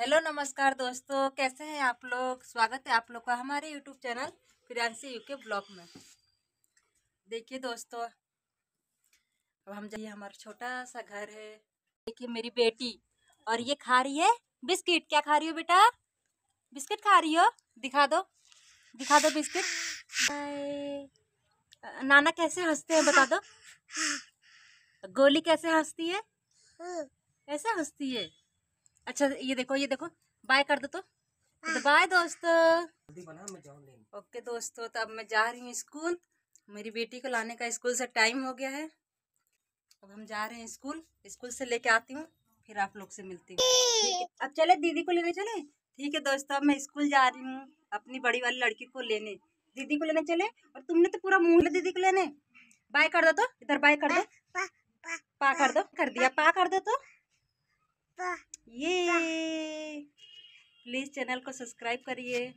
Hello नमस्कार दोस्तों कैसे हैं आप लोग स्वागत है आप लोग का हमारे YouTube channel Priyanshi U K blog में देखिए दोस्तों अब हम जाइए हमारा छोटा सा घर है देखिए मेरी बेटी और ये खा रही है बिस्किट क्या खा रही हो बेटा बिस्किट खा रही हो दिखा दो दिखा दो बिस्किट नाना कैसे हंसते हैं बता दो गोली कैसे हंसती है हाँ। कैसे हंसती है अच्छा ये देखो ये देखो बाय कर दो तो, बाय हाँ। तो दोस्तों ओके दोस्तों तो अब मैं जा रही हूँ स्कूल मेरी बेटी को लाने का स्कूल से टाइम हो गया है अब हम जा रहे हैं स्कूल स्कूल से लेके आती हूँ फिर आप लोग से मिलती हूँ अब चले दीदी को लेने चले ठीक है दोस्तों अब मैं स्कूल जा रही हूँ अपनी बड़ी वाली लड़की को लेने दीदी को लेने चले और तुमने तो पूरा मुंह दीदी को लेने बाय कर दो तो इधर बाय कर दो पा कर दो कर दिया पा कर दो तो ये प्लीज़ चैनल को सब्सक्राइब करिए